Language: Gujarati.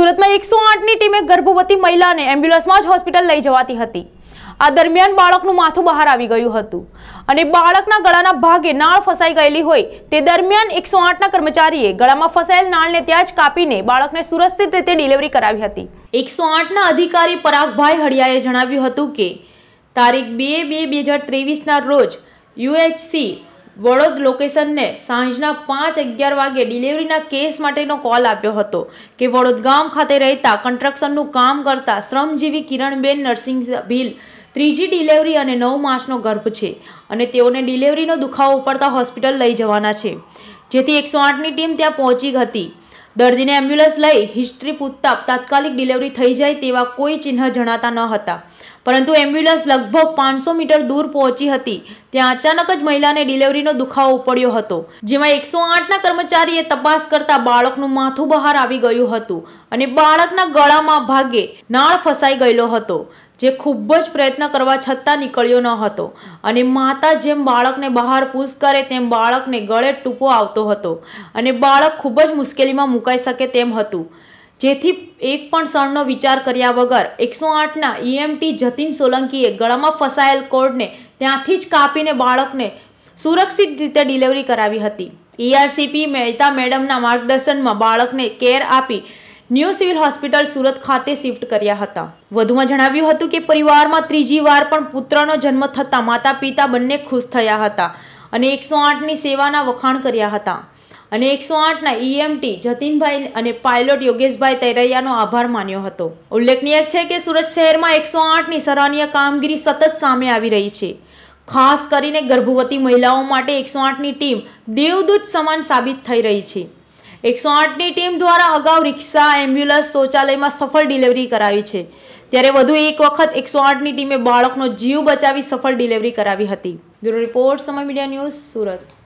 સુરતમાં એકસો આઠની ટીમે ગર્ભવતી મહિલાને એમ્બ્યુલન્સમાં જ હોસ્પિટલ લઈ જવાતી હતી આ દરમિયાન બાળકનું માથું બહાર આવી ગયું હતું અને બાળકના ગળાના ભાગે નાળ ફસાઈ ગયેલી હોય તે દરમિયાન એકસો આઠના કર્મચારીએ ગળામાં ફસાયેલ નાળને ત્યાં જ કાપીને બાળકને સુરક્ષિત રીતે ડિલિવરી કરાવી હતી એકસો આઠના અધિકારી પરાગભાઈ હડિયાએ જણાવ્યું હતું કે તારીખ બે બે બે હજાર ત્રેવીસના રોજ યુએચસી વડોદ લોકેશનને સાંજના પાંચ અગિયાર વાગે ડિલિવરીના કેસ માટેનો કોલ આપ્યો હતો કે વડોદ ગામ ખાતે રહેતા કન્સ્ટ્રક્શનનું કામ કરતા શ્રમજીવી કિરણબેન નર્સિંગ ભીલ ત્રીજી ડિલિવરી અને નવ માસનો ગર્ભ છે અને તેઓને ડિલિવરીનો દુખાવો ઉપડતા હોસ્પિટલ લઈ જવાના છે જેથી એકસો આઠની ટીમ ત્યાં પહોંચી હતી દર્દીને એમ્બ્યુલન્સ લઈ હિસ્ટ્રી પૂછતા તાત્કાલિક ડિલિવરી થઈ જાય તેવા કોઈ ચિહ્ન જણાતા ન હતા પરંતુ એમ્બ્યુલન્સ લગભગ પાંચસો મીટર દૂર પહોંચી હતી ત્યાં અચાનક જ મહિલાને ડિલિવરીનો દુખાવો ઉપડ્યો હતો જેમાં એકસો આઠના કર્મચારીએ તપાસ કરતા બાળકનું માથું બહાર આવી ગયું હતું અને બાળકના ગળામાં ભાગે નાળ ફસાઈ ગયેલો હતો જે ખૂબ જ પ્રયત્ન કરવા છતાં નીકળ્યો ન હતો અને માતા જેમ બાળકને બહાર પુશ કરે તેમ બાળકને ગળે ટૂંકો આવતો હતો અને બાળક ખૂબ જ મુશ્કેલીમાં મુકાઈ શકે તેમ હતું જેથી એક પણ ક્ષણનો વિચાર કર્યા વગર એકસો આઠના ઈએમટી જતીન સોલંકીએ ગળામાં ફસાયેલ કોડને ત્યાંથી જ કાપીને બાળકને સુરક્ષિત રીતે ડિલિવરી કરાવી હતી ઈઆરસીપી મહેતા મેડમના માર્ગદર્શનમાં બાળકને કેર આપી ન્યૂ સિવિલ હોસ્પિટલ સુરત ખાતે શિફ્ટ કર્યા હતા વધુમાં જણાવ્યું હતું કે પરિવારમાં ત્રીજી વાર પણ પુત્રનો જન્મ થતાં માતા પિતા બંને ખુશ થયા હતા અને એકસો આઠની સેવાના વખાણ કર્યા હતા અને એકસો આઠના ઈએમટી જતીનભાઈ અને પાયલોટ યોગેશભાઈ તૈરૈયાનો આભાર માન્યો હતો ઉલ્લેખનીય છે કે સુરત શહેરમાં એકસો આઠની સરાહનીય કામગીરી સતત સામે આવી રહી છે ખાસ કરીને ગર્ભવતી મહિલાઓ માટે એકસો આઠની ટીમ દેવદૂત સમાન સાબિત થઈ રહી છે એકસો આઠની ટીમ દ્વારા અગાઉ રિક્ષા એમ્બ્યુલન્સ શૌચાલયમાં સફળ ડિલિવરી કરાવી છે ત્યારે વધુ એક વખત એકસો આઠની ટીમે બાળકનો જીવ બચાવી સફળ ડિલિવરી કરાવી હતી બ્યુરો રિપોર્ટ સમય મીડિયા ન્યૂઝ સુરત